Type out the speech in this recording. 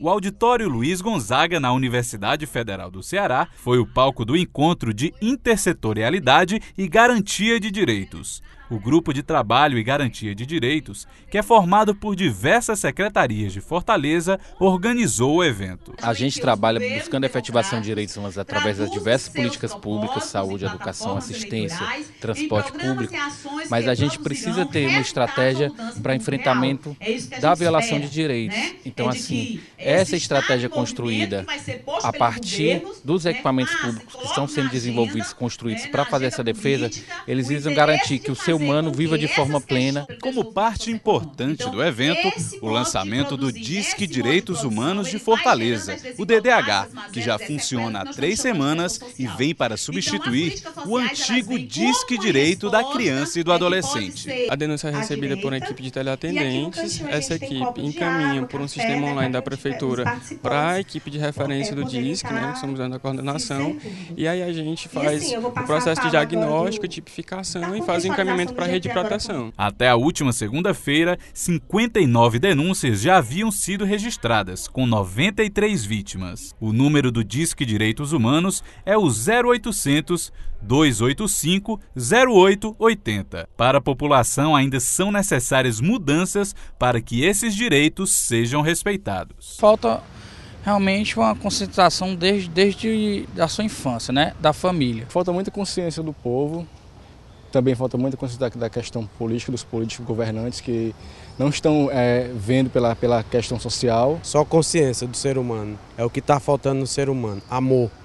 O Auditório Luiz Gonzaga, na Universidade Federal do Ceará, foi o palco do encontro de intersetorialidade e garantia de direitos. O Grupo de Trabalho e Garantia de Direitos, que é formado por diversas secretarias de Fortaleza, organizou o evento. A gente trabalha buscando a efetivação de direitos humanos através das diversas políticas públicas, saúde, educação, assistência, transporte público, mas a gente precisa ter uma estratégia para enfrentamento é da violação de direitos. Né? Então, é assim, essa estratégia é construída a partir dos né? equipamentos ah, públicos que estão sendo desenvolvidos, construídos né? para fazer essa defesa, eles visam garantir que o seu humano viva de forma plena. Como parte importante então, do evento, o lançamento do Disque Direitos Humanos de Fortaleza, o DDH, que já funciona há três semanas e vem para então, substituir o antigo Disque Direito da Criança e do Adolescente. A denúncia é recebida por uma equipe de teleatendentes. Essa equipe encaminha por um sistema online da Prefeitura para a equipe de referência do Disque, né, que somos da coordenação, e aí a gente faz assim, o processo de diagnóstico, tipificação e faz o encaminhamento para a rede de proteção. Até a última segunda-feira, 59 denúncias já haviam sido registradas, com 93 vítimas. O número do Disque Direitos Humanos é o 0800 285 0880. Para a população ainda são necessárias mudanças para que esses direitos sejam respeitados. Falta realmente uma conscientização desde, desde a sua infância, né? da família. Falta muita consciência do povo também falta muita consciência da, da, questão política, dos políticos governantes que não estão é, vendo pela, pela questão social. Só consciência do ser humano. É o que está faltando no ser humano. Amor.